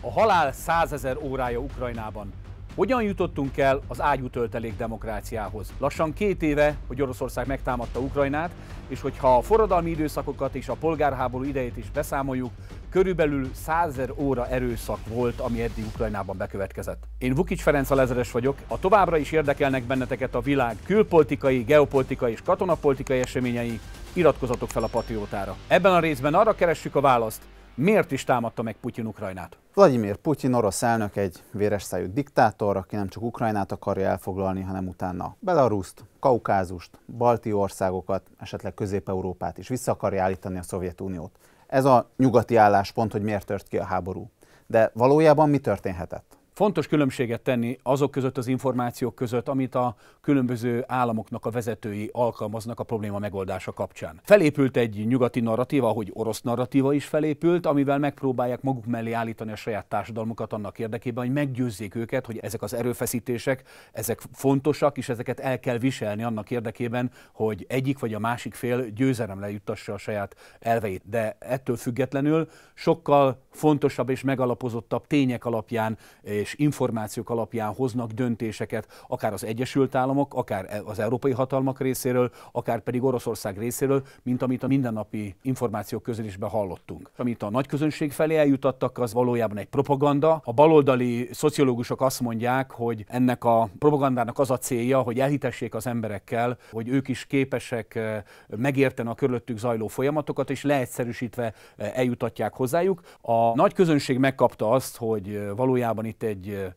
a halál százezer órája Ukrajnában. Hogyan jutottunk el az ágyútöltelék demokráciához? Lassan két éve, hogy Oroszország megtámadta Ukrajnát, és hogyha a forradalmi időszakokat és a polgárháború idejét is beszámoljuk, körülbelül százer óra erőszak volt, ami eddig Ukrajnában bekövetkezett. Én Vukics Ferenc Alezeres vagyok, a továbbra is érdekelnek benneteket a világ külpolitikai, geopolitikai és katonapolitikai eseményei, iratkozatok fel a Patriótára. Ebben a részben arra keressük a választ, Miért is támadta meg Putyin Ukrajnát? Vladimir Putyin orosz elnök egy véres szájú diktátor, aki nem csak Ukrajnát akarja elfoglalni, hanem utána Belaruszt, Kaukázust, Balti országokat, esetleg Közép-Európát is vissza akarja állítani a Szovjetuniót. Ez a nyugati álláspont, hogy miért tört ki a háború. De valójában mi történhetett? fontos különbséget tenni azok között az információk között, amit a különböző államoknak a vezetői alkalmaznak a probléma megoldása kapcsán. Felépült egy nyugati narratíva, ahogy orosz narratíva is felépült, amivel megpróbálják maguk mellé állítani a saját társadalmukat annak érdekében, hogy meggyőzzék őket, hogy ezek az erőfeszítések, ezek fontosak, és ezeket el kell viselni annak érdekében, hogy egyik vagy a másik fél győzelemre juttassa a saját elveit. De ettől függetlenül sokkal fontosabb és megalapozottabb tények alapján és és információk alapján hoznak döntéseket, akár az Egyesült Államok, akár e- az európai hatalmak részéről, akár pedig Oroszország részéről, mint amit a mindennapi információk is hallottunk. Amit a nagy közönség felé eljutattak, az valójában egy propaganda. A baloldali szociológusok azt mondják, hogy ennek a propagandának az a célja, hogy elhitessék az emberekkel, hogy ők is képesek e, megérteni a körülöttük zajló folyamatokat, és leegyszerűsítve e, eljutatják hozzájuk. A nagy közönség megkapta azt, hogy valójában itt egy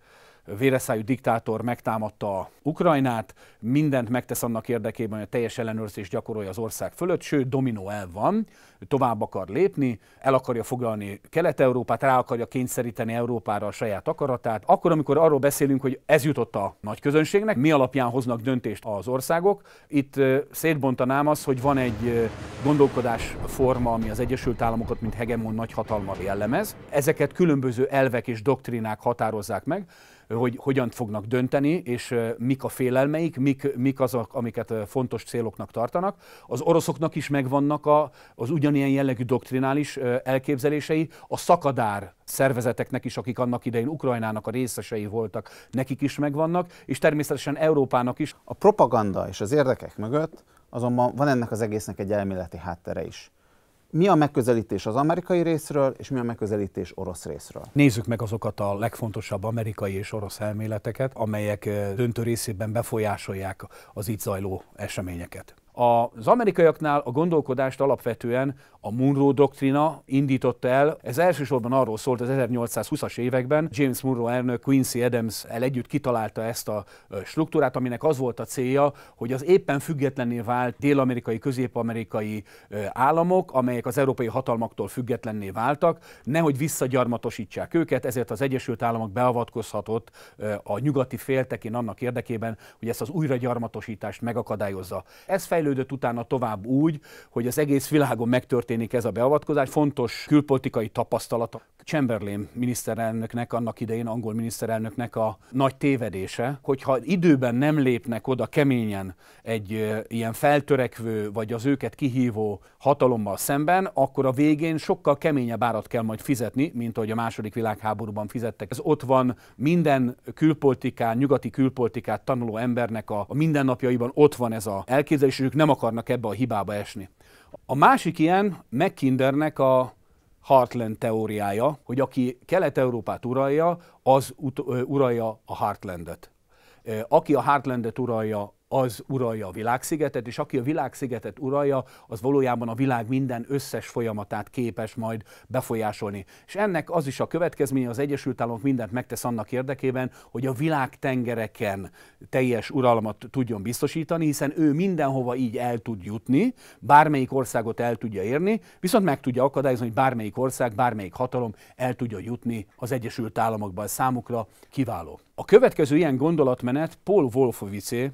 véreszájú diktátor megtámadta Ukrajnát, mindent megtesz annak érdekében, hogy a teljes ellenőrzés gyakorolja az ország fölött, sőt, dominó el van, tovább akar lépni, el akarja foglalni Kelet-Európát, rá akarja kényszeríteni Európára a saját akaratát. Akkor, amikor arról beszélünk, hogy ez jutott a nagy közönségnek, mi alapján hoznak döntést az országok, itt szétbontanám azt, hogy van egy gondolkodásforma, ami az Egyesült Államokat, mint hegemon nagyhatalma jellemez. Ezeket különböző elvek és doktrinák határozzák meg hogy hogyan fognak dönteni, és mik a félelmeik, mik, mik azok, amiket fontos céloknak tartanak. Az oroszoknak is megvannak a, az ugyanilyen jellegű doktrinális elképzelései, a szakadár szervezeteknek is, akik annak idején Ukrajnának a részesei voltak, nekik is megvannak, és természetesen Európának is. A propaganda és az érdekek mögött azonban van ennek az egésznek egy elméleti háttere is mi a megközelítés az amerikai részről, és mi a megközelítés orosz részről? Nézzük meg azokat a legfontosabb amerikai és orosz elméleteket, amelyek döntő részében befolyásolják az itt zajló eseményeket. Az amerikaiaknál a gondolkodást alapvetően a Monroe doktrina indította el. Ez elsősorban arról szólt az 1820-as években. James Monroe elnök Quincy Adams el együtt kitalálta ezt a struktúrát, aminek az volt a célja, hogy az éppen függetlenné vált dél-amerikai, közép-amerikai államok, amelyek az európai hatalmaktól függetlenné váltak, nehogy visszagyarmatosítsák őket, ezért az Egyesült Államok beavatkozhatott a nyugati féltekén annak érdekében, hogy ezt az újragyarmatosítást megakadályozza. Ez fejlődött fejlődött utána tovább úgy, hogy az egész világon megtörténik ez a beavatkozás. Fontos külpolitikai tapasztalata. Chamberlain miniszterelnöknek, annak idején angol miniszterelnöknek a nagy tévedése, hogyha időben nem lépnek oda keményen egy ilyen feltörekvő, vagy az őket kihívó hatalommal szemben, akkor a végén sokkal keményebb árat kell majd fizetni, mint ahogy a második világháborúban fizettek. Ez ott van minden külpolitikán, nyugati külpolitikát tanuló embernek a, a mindennapjaiban ott van ez a elképzelés, ők nem akarnak ebbe a hibába esni. A másik ilyen Mackindernek a Heartland teóriája, hogy aki Kelet-Európát uralja, az ut- uralja a Heartlandet. Aki a Heartlandet uralja, az uralja a világszigetet, és aki a világszigetet uralja, az valójában a világ minden összes folyamatát képes majd befolyásolni. És ennek az is a következménye, az Egyesült Államok mindent megtesz annak érdekében, hogy a világtengereken teljes uralmat tudjon biztosítani, hiszen ő mindenhova így el tud jutni, bármelyik országot el tudja érni, viszont meg tudja akadályozni, hogy bármelyik ország, bármelyik hatalom el tudja jutni az Egyesült Államokban számukra kiváló. A következő ilyen gondolatmenet Paul Wolfowicé,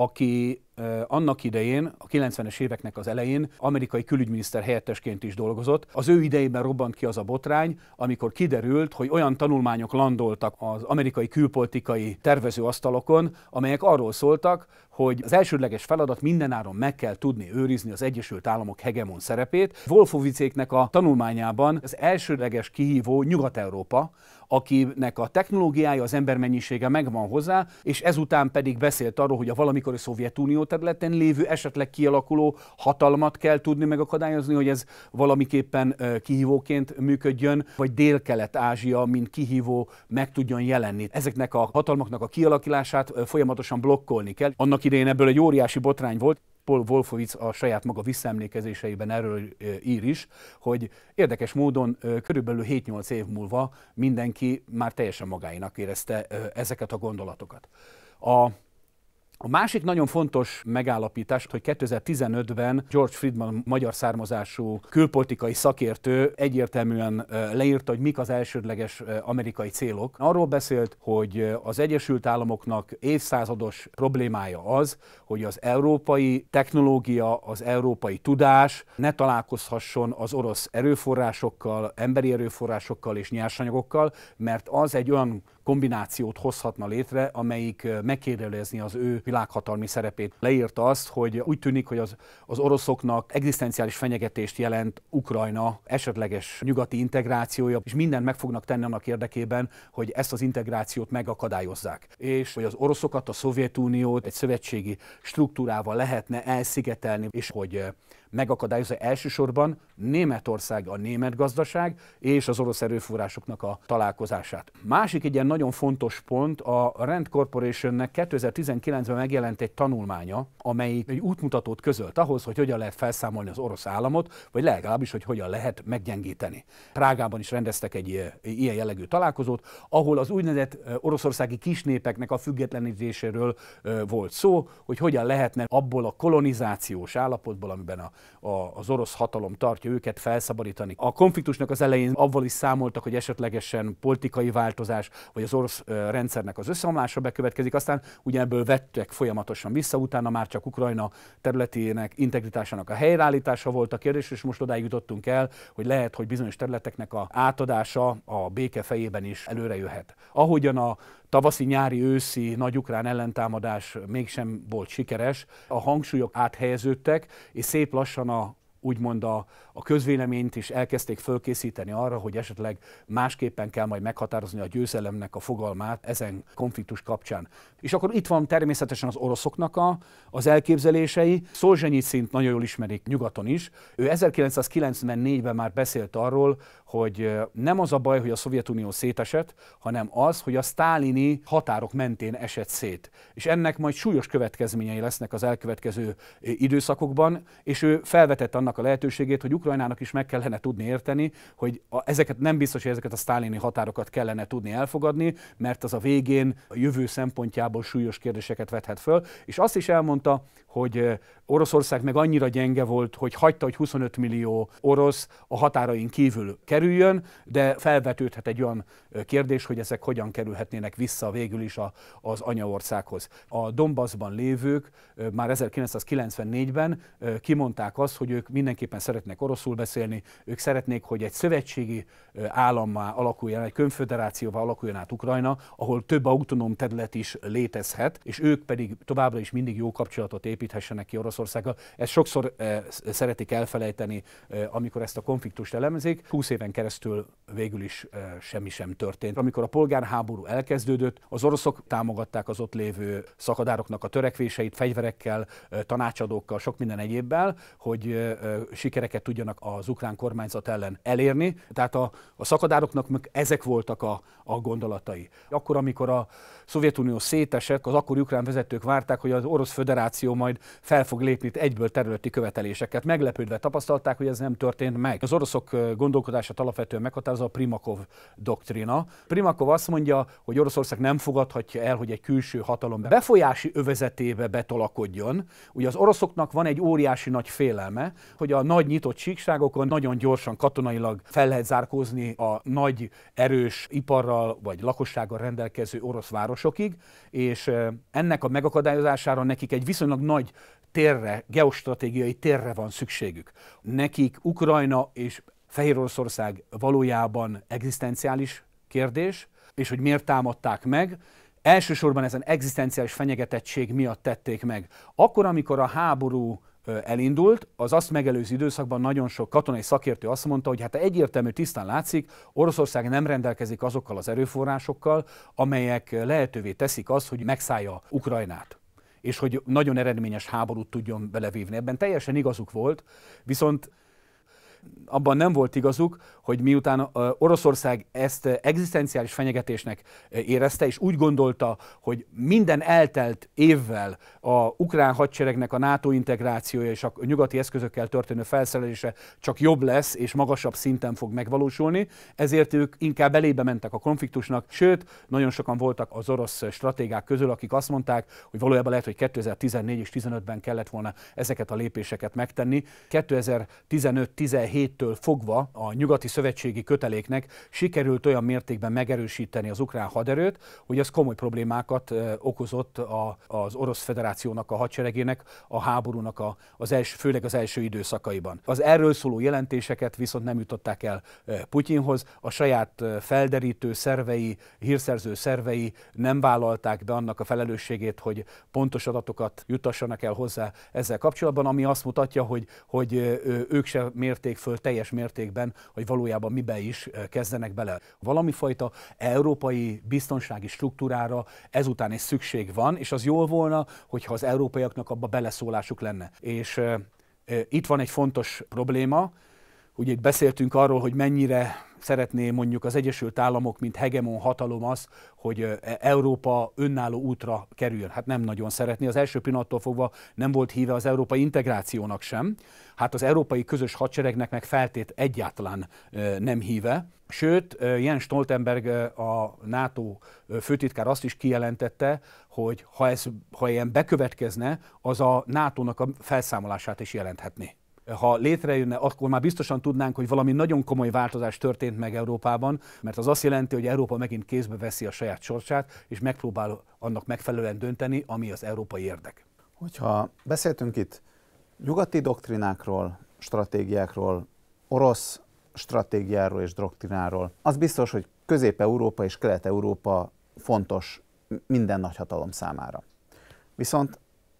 aki annak idején, a 90-es éveknek az elején amerikai külügyminiszter helyettesként is dolgozott. Az ő idejében robbant ki az a botrány, amikor kiderült, hogy olyan tanulmányok landoltak az amerikai külpolitikai tervezőasztalokon, amelyek arról szóltak, hogy az elsődleges feladat mindenáron meg kell tudni őrizni az Egyesült Államok hegemon szerepét. Wolfowicéknek a tanulmányában az elsődleges kihívó Nyugat-Európa, akinek a technológiája, az embermennyisége megvan hozzá, és ezután pedig beszélt arról, hogy a valamikori Szovjetunió területen lévő esetleg kialakuló hatalmat kell tudni megakadályozni, hogy ez valamiképpen kihívóként működjön, vagy Dél-Kelet-Ázsia, mint kihívó meg tudjon jelenni. Ezeknek a hatalmaknak a kialakulását folyamatosan blokkolni kell. Annak idején ebből egy óriási botrány volt. Paul Wolfowitz a saját maga visszaemlékezéseiben erről ír is, hogy érdekes módon körülbelül 7-8 év múlva mindenki már teljesen magáinak érezte ezeket a gondolatokat. A a másik nagyon fontos megállapítás, hogy 2015-ben George Friedman magyar származású külpolitikai szakértő egyértelműen leírta, hogy mik az elsődleges amerikai célok. Arról beszélt, hogy az Egyesült Államoknak évszázados problémája az, hogy az európai technológia, az európai tudás ne találkozhasson az orosz erőforrásokkal, emberi erőforrásokkal és nyersanyagokkal, mert az egy olyan kombinációt hozhatna létre, amelyik megkérdelezni az ő világhatalmi szerepét. Leírta azt, hogy úgy tűnik, hogy az, az oroszoknak egzisztenciális fenyegetést jelent Ukrajna esetleges nyugati integrációja, és mindent meg fognak tenni annak érdekében, hogy ezt az integrációt megakadályozzák. És hogy az oroszokat, a Szovjetuniót egy szövetségi struktúrával lehetne elszigetelni, és hogy megakadályozza elsősorban Németország, a német gazdaság és az orosz erőforrásoknak a találkozását. Másik egy ilyen nagyon fontos pont, a Rand Corporationnek 2019-ben megjelent egy tanulmánya, amelyik egy útmutatót közölt ahhoz, hogy hogyan lehet felszámolni az orosz államot, vagy legalábbis, hogy hogyan lehet meggyengíteni. Prágában is rendeztek egy eh, ilyen jellegű találkozót, ahol az úgynevezett eh, oroszországi kisnépeknek a függetlenítéséről eh, volt szó, hogy hogyan lehetne abból a kolonizációs állapotból, amiben a a, az orosz hatalom tartja őket felszabadítani. A konfliktusnak az elején avval is számoltak, hogy esetlegesen politikai változás, vagy az orosz rendszernek az összeomlása bekövetkezik, aztán ugye ebből vettek folyamatosan vissza, utána már csak Ukrajna területének integritásának a helyreállítása volt a kérdés, és most odáig jutottunk el, hogy lehet, hogy bizonyos területeknek a átadása a béke fejében is előrejöhet. Ahogyan a tavaszi, nyári, őszi nagy ukrán ellentámadás mégsem volt sikeres, a hangsúlyok áthelyeződtek, és szép lassan a úgymond a, a közvéleményt is elkezdték fölkészíteni arra, hogy esetleg másképpen kell majd meghatározni a győzelemnek a fogalmát ezen konfliktus kapcsán. És akkor itt van természetesen az oroszoknak a, az elképzelései. szint nagyon jól ismerik nyugaton is. Ő 1994-ben már beszélt arról, hogy nem az a baj, hogy a Szovjetunió szétesett, hanem az, hogy a sztálini határok mentén esett szét. És ennek majd súlyos következményei lesznek az elkövetkező időszakokban, és ő felvetett annak a lehetőségét, hogy Ukrajnának is meg kellene tudni érteni, hogy a, ezeket nem biztos, hogy ezeket a sztálini határokat kellene tudni elfogadni, mert az a végén a jövő szempontjából súlyos kérdéseket vethet föl. És azt is elmondta, hogy Oroszország meg annyira gyenge volt, hogy hagyta, hogy 25 millió orosz a határain kívül kerüljön, de felvetődhet egy olyan kérdés, hogy ezek hogyan kerülhetnének vissza végül is a, az anyaországhoz. A Donbassban lévők már 1994-ben kimondták azt, hogy ők mindenképpen szeretnek oroszul beszélni, ők szeretnék, hogy egy szövetségi állammá alakuljon, egy könyvföderációval alakuljon át Ukrajna, ahol több autonóm terület is létezhet, és ők pedig továbbra is mindig jó kapcsolatot építhessenek ki Oroszországgal. Ezt sokszor szeretik elfelejteni, amikor ezt a konfliktust elemezik. 20 éven keresztül végül is semmi sem történt. Amikor a polgárháború elkezdődött, az oroszok támogatták az ott lévő szakadároknak a törekvéseit fegyverekkel, tanácsadókkal, sok minden egyébbel, hogy sikereket tudjanak az ukrán kormányzat ellen elérni. Tehát a, a szakadároknak ezek voltak a, a gondolatai. Akkor, amikor a Szovjetunió szétesett, az akkori ukrán vezetők várták, hogy az Orosz Föderáció majd fel fog lépni egyből területi követeléseket. Meglepődve tapasztalták, hogy ez nem történt meg. Az oroszok gondolkodását alapvetően meghatározza a Primakov doktrina. Primakov azt mondja, hogy Oroszország nem fogadhatja el, hogy egy külső hatalom befolyási övezetébe betolakodjon. Ugye az oroszoknak van egy óriási nagy félelme, hogy a nagy nyitott síkságokon nagyon gyorsan katonailag fel lehet zárkózni a nagy, erős iparral vagy lakossággal rendelkező orosz városokig, és ennek a megakadályozására nekik egy viszonylag nagy térre, geostratégiai térre van szükségük. Nekik Ukrajna és Fehér valójában egzisztenciális kérdés, és hogy miért támadták meg, elsősorban ezen egzisztenciális fenyegetettség miatt tették meg. Akkor, amikor a háború elindult, az azt megelőző időszakban nagyon sok katonai szakértő azt mondta, hogy hát egyértelmű tisztán látszik, Oroszország nem rendelkezik azokkal az erőforrásokkal, amelyek lehetővé teszik azt, hogy megszállja Ukrajnát és hogy nagyon eredményes háborút tudjon belevívni. Ebben teljesen igazuk volt, viszont abban nem volt igazuk, hogy miután Oroszország ezt egzisztenciális fenyegetésnek érezte, és úgy gondolta, hogy minden eltelt évvel a ukrán hadseregnek a NATO integrációja és a nyugati eszközökkel történő felszerelése csak jobb lesz és magasabb szinten fog megvalósulni, ezért ők inkább elébe mentek a konfliktusnak, sőt, nagyon sokan voltak az orosz stratégák közül, akik azt mondták, hogy valójában lehet, hogy 2014 és 15-ben kellett volna ezeket a lépéseket megtenni. 2015-17-től fogva a nyugati szövetségi köteléknek sikerült olyan mértékben megerősíteni az ukrán haderőt, hogy ez komoly problémákat okozott a, az Orosz Federációnak, a hadseregének, a háborúnak, a, az első, főleg az első időszakaiban. Az erről szóló jelentéseket viszont nem jutották el Putyinhoz, a saját felderítő szervei, hírszerző szervei nem vállalták be annak a felelősségét, hogy pontos adatokat jutassanak el hozzá ezzel kapcsolatban, ami azt mutatja, hogy, hogy ők sem mérték föl teljes mértékben, hogy valójában valójában mibe is kezdenek bele. Valami fajta európai biztonsági struktúrára ezután is szükség van, és az jól volna, hogyha az európaiaknak abba beleszólásuk lenne. És itt van egy fontos probléma, ugye itt beszéltünk arról, hogy mennyire szeretné mondjuk az Egyesült Államok, mint hegemon hatalom az, hogy e, Európa önálló útra kerüljön. Hát nem nagyon szeretné. Az első pillanattól fogva nem volt híve az európai integrációnak sem. Hát az európai közös hadseregnek meg feltét egyáltalán nem híve. Sőt, Jens Stoltenberg, a NATO főtitkár azt is kijelentette, hogy ha, ez, ha ilyen bekövetkezne, az a NATO-nak a felszámolását is jelenthetné ha létrejönne, akkor már biztosan tudnánk, hogy valami nagyon komoly változás történt meg Európában, mert az azt jelenti, hogy Európa megint kézbe veszi a saját sorsát, és megpróbál annak megfelelően dönteni, ami az európai érdek. Hogyha beszéltünk itt nyugati doktrinákról, stratégiákról, orosz stratégiáról és doktrináról, az biztos, hogy Közép-Európa és Kelet-Európa fontos minden nagyhatalom számára. Viszont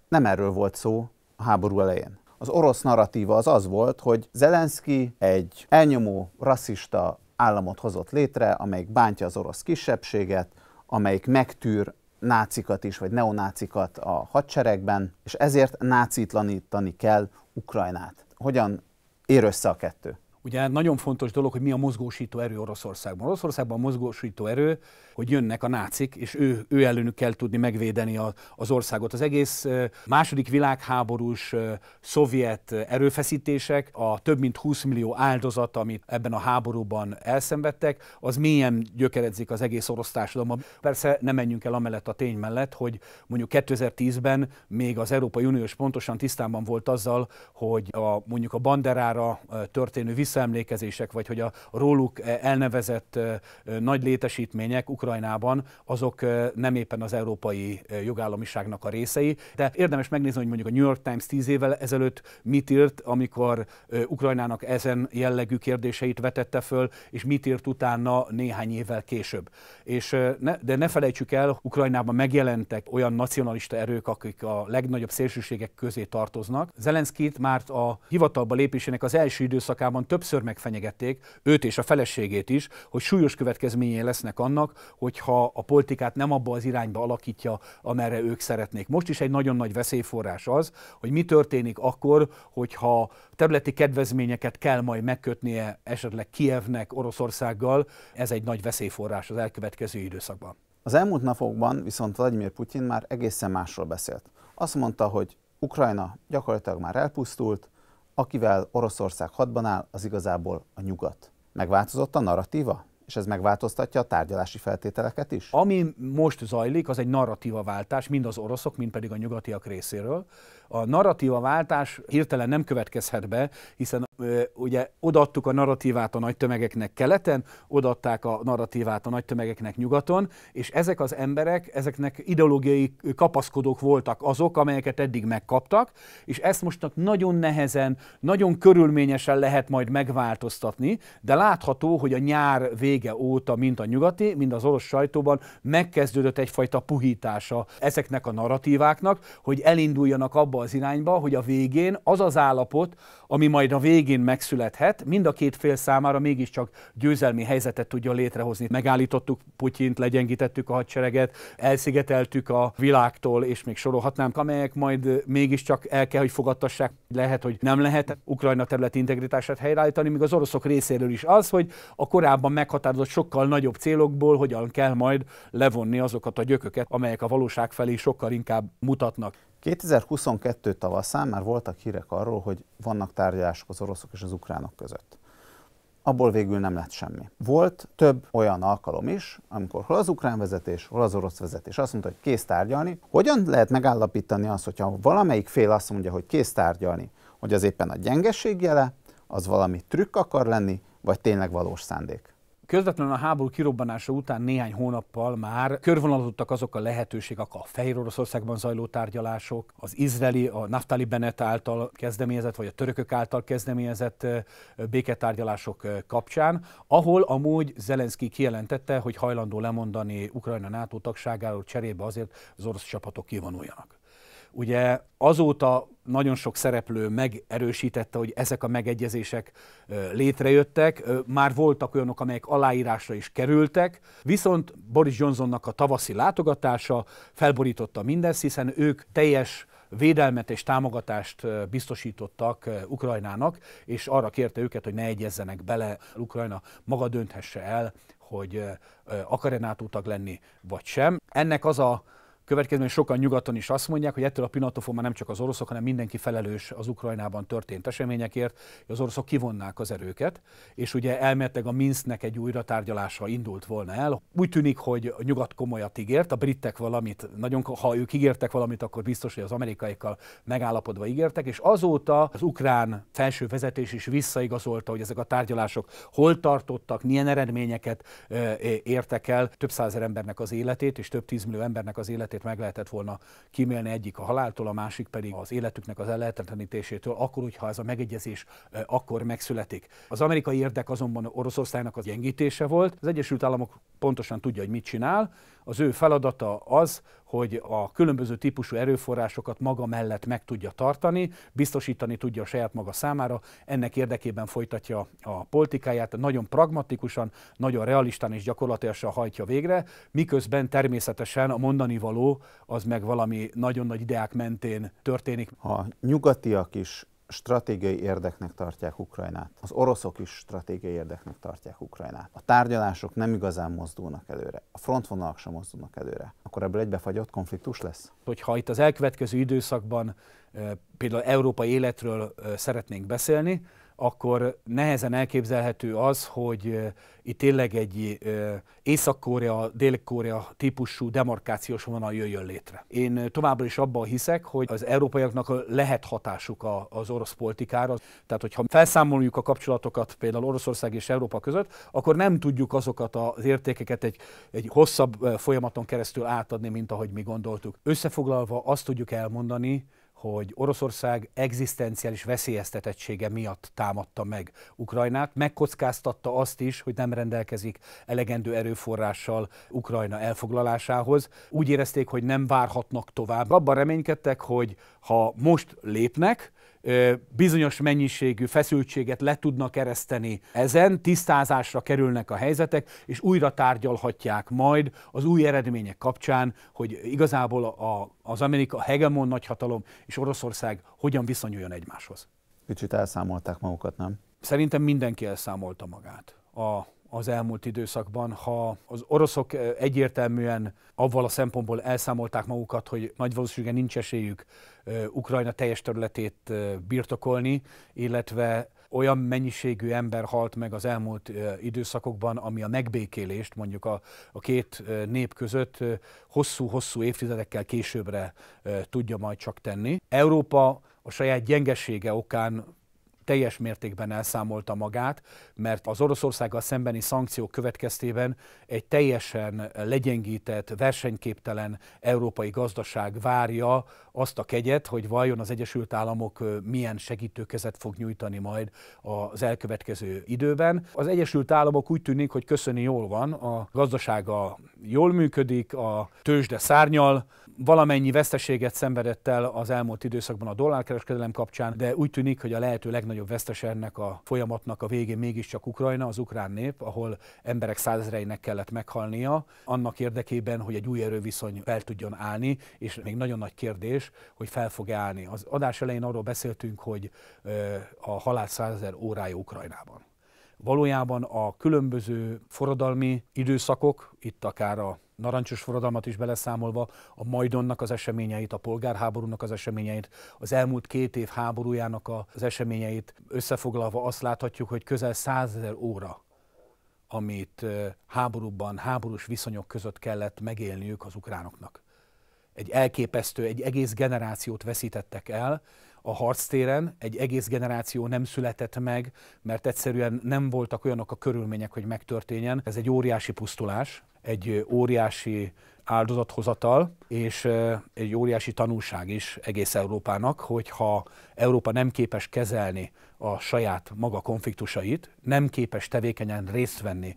nem erről volt szó a háború elején az orosz narratíva az az volt, hogy Zelenszky egy elnyomó, rasszista államot hozott létre, amelyik bántja az orosz kisebbséget, amelyik megtűr nácikat is, vagy neonácikat a hadseregben, és ezért nácitlanítani kell Ukrajnát. Hogyan ér össze a kettő? Ugye nagyon fontos dolog, hogy mi a mozgósító erő Oroszországban. Oroszországban a mozgósító erő, hogy jönnek a nácik, és ő, ő ellenük kell tudni megvédeni a, az országot. Az egész második világháborús szovjet erőfeszítések, a több mint 20 millió áldozat, amit ebben a háborúban elszenvedtek, az mélyen gyökeredzik az egész orosz társadalomban. Persze nem menjünk el amellett a tény mellett, hogy mondjuk 2010-ben még az Európai Uniós pontosan tisztában volt azzal, hogy a, mondjuk a banderára történő visszaemlékezések, vagy hogy a róluk eh, elnevezett eh, eh, nagy létesítmények Ukrajnában azok nem éppen az európai jogállamiságnak a részei, de hát érdemes megnézni, hogy mondjuk a New York Times tíz évvel ezelőtt mit írt, amikor Ukrajnának ezen jellegű kérdéseit vetette föl, és mit írt utána néhány évvel később. És ne, de ne felejtsük el, Ukrajnában megjelentek olyan nacionalista erők, akik a legnagyobb szélsőségek közé tartoznak. Zelenszkit már a hivatalba lépésének az első időszakában több többször megfenyegették, őt és a feleségét is, hogy súlyos következményei lesznek annak, hogyha a politikát nem abba az irányba alakítja, amerre ők szeretnék. Most is egy nagyon nagy veszélyforrás az, hogy mi történik akkor, hogyha területi kedvezményeket kell majd megkötnie esetleg Kievnek, Oroszországgal, ez egy nagy veszélyforrás az elkövetkező időszakban. Az elmúlt napokban viszont Vladimir Putyin már egészen másról beszélt. Azt mondta, hogy Ukrajna gyakorlatilag már elpusztult, akivel Oroszország hadban áll, az igazából a nyugat. Megváltozott a narratíva? És ez megváltoztatja a tárgyalási feltételeket is? Ami most zajlik, az egy narratíva váltás, mind az oroszok, mind pedig a nyugatiak részéről. A narratíva váltás hirtelen nem következhet be, hiszen ugye odaadtuk a narratívát a nagy tömegeknek keleten, odaadták a narratívát a nagy tömegeknek nyugaton, és ezek az emberek, ezeknek ideológiai kapaszkodók voltak azok, amelyeket eddig megkaptak, és ezt most nagyon nehezen, nagyon körülményesen lehet majd megváltoztatni, de látható, hogy a nyár végén vége óta, mint a nyugati, mind az orosz sajtóban megkezdődött egyfajta puhítása ezeknek a narratíváknak, hogy elinduljanak abba az irányba, hogy a végén az az állapot, ami majd a végén megszülethet, mind a két fél számára mégiscsak győzelmi helyzetet tudja létrehozni. Megállítottuk Putyint, legyengítettük a hadsereget, elszigeteltük a világtól, és még sorolhatnám, amelyek majd mégiscsak el kell, hogy fogadtassák. Lehet, hogy nem lehet Ukrajna területi integritását helyreállítani, míg az oroszok részéről is az, hogy a korábban meghatározott meghatározott sokkal nagyobb célokból hogyan kell majd levonni azokat a gyököket, amelyek a valóság felé sokkal inkább mutatnak. 2022 tavaszán már voltak hírek arról, hogy vannak tárgyalások az oroszok és az ukránok között. Abból végül nem lett semmi. Volt több olyan alkalom is, amikor hol az ukrán vezetés, hol az orosz vezetés azt mondta, hogy kész tárgyalni. Hogyan lehet megállapítani azt, hogyha valamelyik fél azt mondja, hogy kész tárgyalni, hogy az éppen a gyengeség jele, az valami trükk akar lenni, vagy tényleg valós szándék? Közvetlenül a háború kirobbanása után néhány hónappal már körvonalazottak azok a lehetőségek, a Fehér Oroszországban zajló tárgyalások, az izraeli, a Naftali Bennett által kezdeményezett, vagy a törökök által kezdeményezett béketárgyalások kapcsán, ahol amúgy Zelenszky kijelentette, hogy hajlandó lemondani Ukrajna NATO tagságáról cserébe azért az orosz csapatok kivonuljanak. Ugye azóta nagyon sok szereplő megerősítette, hogy ezek a megegyezések létrejöttek. Már voltak olyanok, amelyek aláírásra is kerültek, viszont Boris Johnsonnak a tavaszi látogatása felborította mindezt, hiszen ők teljes védelmet és támogatást biztosítottak Ukrajnának, és arra kérte őket, hogy ne egyezzenek bele, Ukrajna maga dönthesse el, hogy akar-e NATO tag lenni, vagy sem. Ennek az a Következően sokan nyugaton is azt mondják, hogy ettől a pillanattól fogva nem csak az oroszok, hanem mindenki felelős az Ukrajnában történt eseményekért, hogy az oroszok kivonnák az erőket, és ugye elméletileg a Minsknek egy újra tárgyalása indult volna el. Úgy tűnik, hogy a nyugat komolyat ígért, a britek valamit, nagyon, ha ők ígértek valamit, akkor biztos, hogy az amerikaiakkal megállapodva ígértek, és azóta az ukrán felső vezetés is visszaigazolta, hogy ezek a tárgyalások hol tartottak, milyen eredményeket értek el, több százer embernek az életét, és több tízmillió embernek az életét életét meg lehetett volna kímélni egyik a haláltól, a másik pedig az életüknek az ellehetetlenítésétől, akkor, hogyha ez a megegyezés akkor megszületik. Az amerikai érdek azonban Oroszországnak az gyengítése volt, az Egyesült Államok pontosan tudja, hogy mit csinál, az ő feladata az, hogy a különböző típusú erőforrásokat maga mellett meg tudja tartani, biztosítani tudja a saját maga számára, ennek érdekében folytatja a politikáját, nagyon pragmatikusan, nagyon realistán és gyakorlatilag hajtja végre, miközben természetesen a mondani való az meg valami nagyon nagy ideák mentén történik. A nyugatiak is stratégiai érdeknek tartják Ukrajnát. Az oroszok is stratégiai érdeknek tartják Ukrajnát. A tárgyalások nem igazán mozdulnak előre, a frontvonalak sem mozdulnak előre. Akkor ebből egybefagyott konfliktus lesz? Hogyha itt az elkövetkező időszakban például európai életről szeretnénk beszélni, akkor nehezen elképzelhető az, hogy itt tényleg egy Észak-Korea, Dél-Korea típusú demarkációs vonal jöjjön létre. Én továbbra is abban hiszek, hogy az európaiaknak lehet hatásuk az orosz politikára. Tehát, hogyha felszámoljuk a kapcsolatokat például Oroszország és Európa között, akkor nem tudjuk azokat az értékeket egy, egy hosszabb folyamaton keresztül átadni, mint ahogy mi gondoltuk. Összefoglalva azt tudjuk elmondani, hogy Oroszország egzisztenciális veszélyeztetettsége miatt támadta meg Ukrajnát, megkockáztatta azt is, hogy nem rendelkezik elegendő erőforrással Ukrajna elfoglalásához. Úgy érezték, hogy nem várhatnak tovább. Abban reménykedtek, hogy ha most lépnek, bizonyos mennyiségű feszültséget le tudnak ereszteni ezen, tisztázásra kerülnek a helyzetek, és újra tárgyalhatják majd az új eredmények kapcsán, hogy igazából a, az Amerika hegemon nagyhatalom és Oroszország hogyan viszonyuljon egymáshoz. Kicsit elszámolták magukat, nem? Szerintem mindenki elszámolta magát. A az elmúlt időszakban, ha az oroszok eh, egyértelműen avval a szempontból elszámolták magukat, hogy nagy valószínűséggel nincs esélyük eh, Ukrajna teljes területét eh, birtokolni, illetve olyan mennyiségű ember halt meg az elmúlt időszakokban, ami a megbékélést mondjuk a, a két nép között hosszú-hosszú évtizedekkel későbbre tudja majd csak tenni. Európa a saját gyengesége okán teljes mértékben elszámolta magát, mert az Oroszországgal szembeni szankciók következtében egy teljesen legyengített, versenyképtelen európai gazdaság várja azt a kegyet, hogy vajon az Egyesült Államok milyen segítőkezet fog nyújtani majd az elkövetkező időben. Az Egyesült Államok úgy tűnik, hogy köszöni jól van, a gazdasága jól működik, a tőzsde szárnyal, valamennyi veszteséget szenvedett el az elmúlt időszakban a dollárkereskedelem kapcsán, de úgy tűnik, hogy a lehető legnagyobb legnagyobb vesztes ennek a folyamatnak a végén mégiscsak Ukrajna, az ukrán nép, ahol emberek százezreinek kellett meghalnia, annak érdekében, hogy egy új erőviszony fel tudjon állni, és még nagyon nagy kérdés, hogy fel fog-e állni. Az adás elején arról beszéltünk, hogy a halál százezer órája Ukrajnában. Valójában a különböző forradalmi időszakok, itt akár a narancsos forradalmat is beleszámolva, a Majdonnak az eseményeit, a polgárháborúnak az eseményeit, az elmúlt két év háborújának az eseményeit összefoglalva azt láthatjuk, hogy közel százezer óra amit háborúban, háborús viszonyok között kellett megélniük az ukránoknak. Egy elképesztő, egy egész generációt veszítettek el a harctéren, egy egész generáció nem született meg, mert egyszerűen nem voltak olyanok a körülmények, hogy megtörténjen. Ez egy óriási pusztulás, egy óriási áldozathozatal, és egy óriási tanulság is egész Európának, hogyha Európa nem képes kezelni a saját maga konfliktusait, nem képes tevékenyen részt venni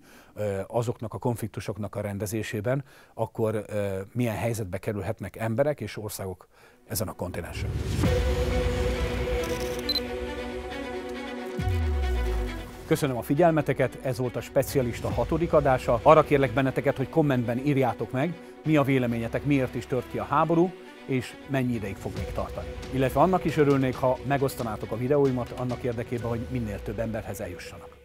azoknak a konfliktusoknak a rendezésében, akkor milyen helyzetbe kerülhetnek emberek és országok ezen a kontinensen. Köszönöm a figyelmeteket, ez volt a specialista hatodik adása. Arra kérlek benneteket, hogy kommentben írjátok meg, mi a véleményetek, miért is tört ki a háború, és mennyi ideig fog még tartani. Illetve annak is örülnék, ha megosztanátok a videóimat annak érdekében, hogy minél több emberhez eljussanak.